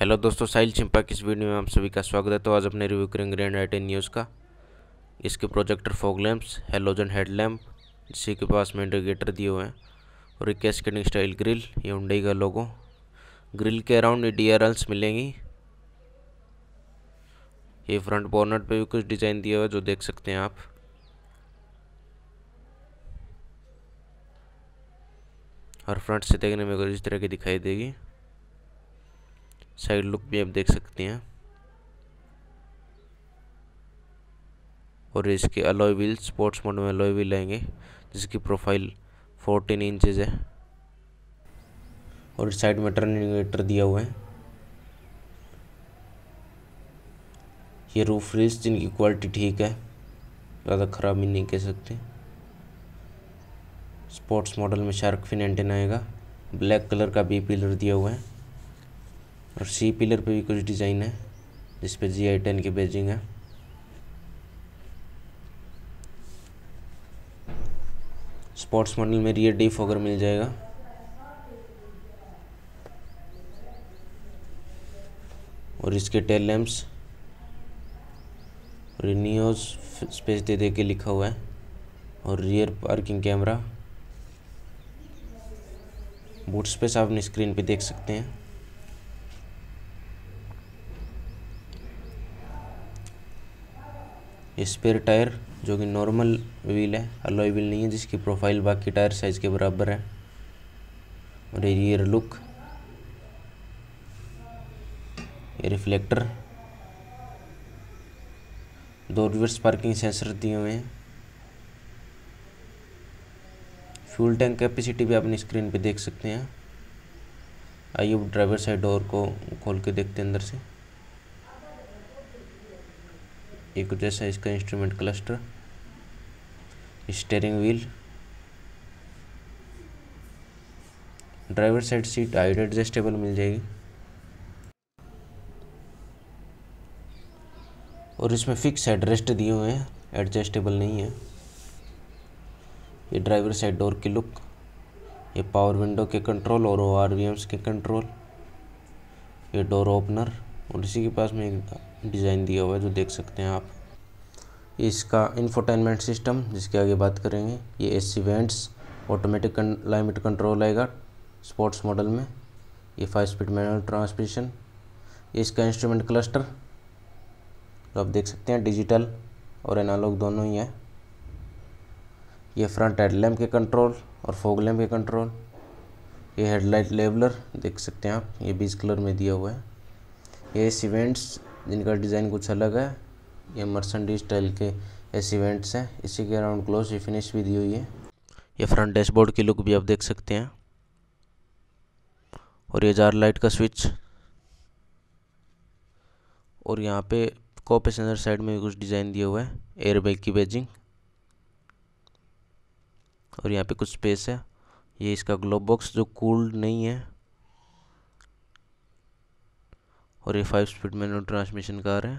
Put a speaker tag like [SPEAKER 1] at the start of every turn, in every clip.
[SPEAKER 1] hello दोस्तों साहिल चिंपा की इस वीडियो में आप सभी का स्वागत है तो आज अपने रिव्यू करेंगे ग्रैंड आइटेन न्यूज़ का इसके projector fog lamps halogen head lamp इसी के पास में इंडिकेटर दिए हुए हैं और एक कैस्केटिंग स्टाइल ग्रिल ये उंडई का लोगो ग्रिल के अराउंड डी आर मिलेंगी ये फ्रंट बॉर्नर पर भी कुछ डिज़ाइन दिया हुआ है जो देख सकते हैं आप और फ्रंट से देखने में कुछ इस तरह की दिखाई देगी साइड लुक भी आप देख सकते हैं और इसके अलॉय व्हील स्पोर्ट्स मोड में अलॉय व्हील आएंगे जिसकी प्रोफाइल 14 इंचेस है और साइड में टर्न इंडिकेटर दिया हुआ है ये रूफ रिल्स जिनकी क्वालिटी ठीक है ज़्यादा ख़राब भी नहीं कह सकते स्पोर्ट्स मॉडल में शार्क फिन एंटेना आएगा ब्लैक कलर का बी पिलर दिया हुआ है और सी पिलर पे भी कुछ डिज़ाइन है जिस पे जी आई टेन की बेजिंग है स्पोर्ट्स मॉडल में रियर डी फोगर मिल जाएगा और इसके टेल लैम्प्स और स्पेस दे दे के लिखा हुआ है और rear parking camera boot space आप अपनी स्क्रीन पे देख सकते हैं ये स्पेयर टायर जो कि नॉर्मल व्हील है अलॉय व्हील नहीं है जिसकी प्रोफाइल बाकी टायर साइज़ के बराबर है और ये रियर लुक ये रिफ्लेक्टर दो रिवर्स पार्किंग सेंसर दिए हुए हैं फ्यूल टैंक कैपेसिटी भी अपनी स्क्रीन पे देख सकते हैं आइए ड्राइवर साइड डोर को खोल के देखते हैं अंदर से एक जैसा इसका instrument cluster steering wheel driver side seat height adjustable मिल जाएगी और इसमें फिक्स हेडरेस्ट दिए हुए हैं एडजस्टेबल नहीं है ये ड्राइवर साइड डोर की लुक ये पावर विंडो के कंट्रोल और ओ आर के कंट्रोल ये डोर ओपनर और इसी के पास में एक डिज़ाइन दिया हुआ है जो देख सकते हैं आप इसका इन्फोटेनमेंट सिस्टम जिसके आगे बात करेंगे ये C vents automatic climate control आएगा स्पोर्ट्स मॉडल में ये फाइव स्पीड मैनुअल ट्रांसमिशन ये इसका इंस्ट्रूमेंट क्लस्टर तो आप देख सकते हैं डिजिटल और एनालॉग दोनों ही हैं ये फ्रंट हेडलैम्प के कंट्रोल और फोग लैम्प के कंट्रोल ये हेडलाइट लेवलर देख सकते हैं आप ये बीज कलर में दिया हुआ है ये इवेंट्स जिनका डिज़ाइन कुछ अलग है ये मर्सनडीज स्टाइल के एस इवेंट्स हैं इसी के अराउंड क्लोज फिनिश भी दी हुई है ये फ्रंट डैशबोर्ड की लुक भी आप देख सकते हैं और ये जार लाइट का स्विच और यहाँ पे को पैसेंजर साइड में भी कुछ डिज़ाइन दिया हुआ है एयरबैग की बेजिंग और यहाँ पे कुछ स्पेस है ये इसका ग्लोब बॉक्स जो कूल्ड नहीं है और ये five speed manual transmission car है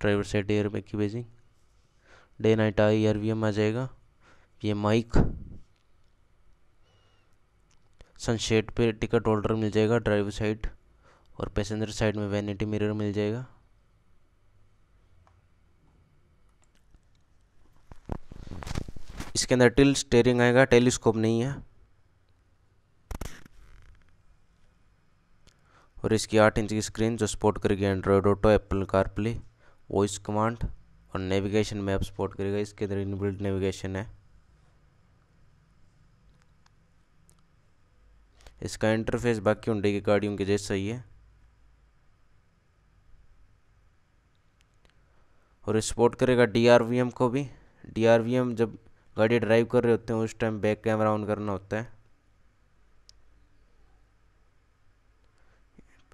[SPEAKER 1] ड्राइवर साइड एयर बैग की बेजिंग day night I R V M आ जाएगा ये माइक सनशेड पे टिकट होल्डर मिल जाएगा ड्राइवर साइड और पैसेंजर साइड में वैनिटी मिरर मिल जाएगा इसके अंदर टिल स्टेयरिंग आएगा टेलीस्कोप नहीं है और इसकी आठ इंच की स्क्रीन जो सपोर्ट करेगी Android auto Apple CarPlay voice command और नेविगेशन मैप सपोर्ट करेगा इसके अंदर इनबिल्ट नेविगेशन है इसका इंटरफेस बाकी हुडे की गाड़ियों के जैसा ही है और सपोर्ट करेगा डी को भी डी जब गाड़ी ड्राइव कर रहे होते हैं उस टाइम बैक कैमरा ऑन करना होता है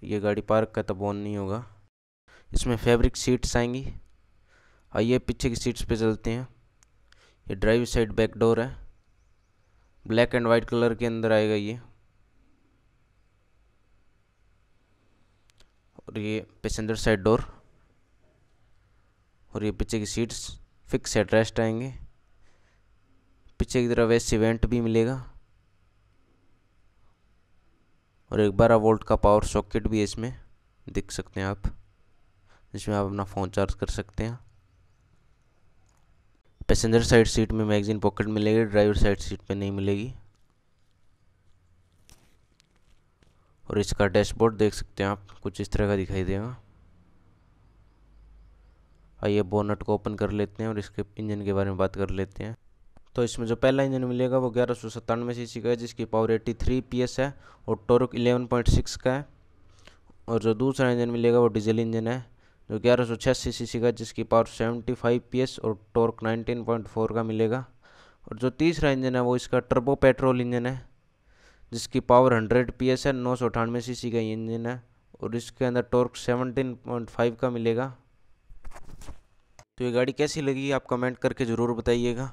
[SPEAKER 1] ये गाड़ी पार्क का तब ऑन नहीं होगा इसमें फैब्रिक सीट्स आएंगी आइए पीछे की सीट्स पे चलते हैं ये ड्राइव साइड बैक डोर है ब्लैक एंड वाइट कलर के अंदर आएगा ये और ये पैसेंजर साइड डोर और ये पीछे की सीट्स फिक्स एड्रेस्ट आएंगे पीछे की तरफ एस इवेंट भी मिलेगा और एक बारह वोल्ट का पावर सॉकेट भी है इसमें दिख सकते हैं आप जिसमें आप अपना फ़ोन चार्ज कर सकते हैं पैसेंजर साइड सीट में मैगजीन पॉकेट मिलेगी ड्राइवर साइड सीट में नहीं मिलेगी और इसका डैशबोर्ड देख सकते हैं आप कुछ इस तरह का दिखाई देगा आइए बोनट को ओपन कर लेते हैं और इसके इंजन के बारे में बात कर लेते हैं तो इसमें जो पहला इंजन मिलेगा वो ग्यारह सौ सत्तानवे सी का है जिसकी power eighty three P S है और टोरक इलेवन पॉइंट सिक्स का है और जो दूसरा इंजन मिलेगा वो डीजल इंजन है जो ग्यारह सौ छियासी सी सी का जिसकी power seventy five P S और टॉर्क नाइनटीन पॉइंट फोर का मिलेगा और जो तीसरा इंजन है वो इसका टर्बो पेट्रोल इंजन है जिसकी पावर हंड्रेड पी एस है नौ सौ अठानवे सी सी का इंजन है और इसके अंदर टोर्क सेवनटीन पॉइंट फाइव का मिलेगा तो ये गाड़ी कैसी लगी आप कमेंट करके ज़रूर बताइएगा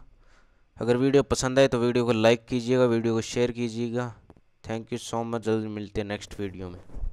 [SPEAKER 1] अगर वीडियो पसंद आए तो वीडियो को लाइक कीजिएगा वीडियो को शेयर कीजिएगा थैंक यू सो मच जल्द मिलते हैं नेक्स्ट वीडियो में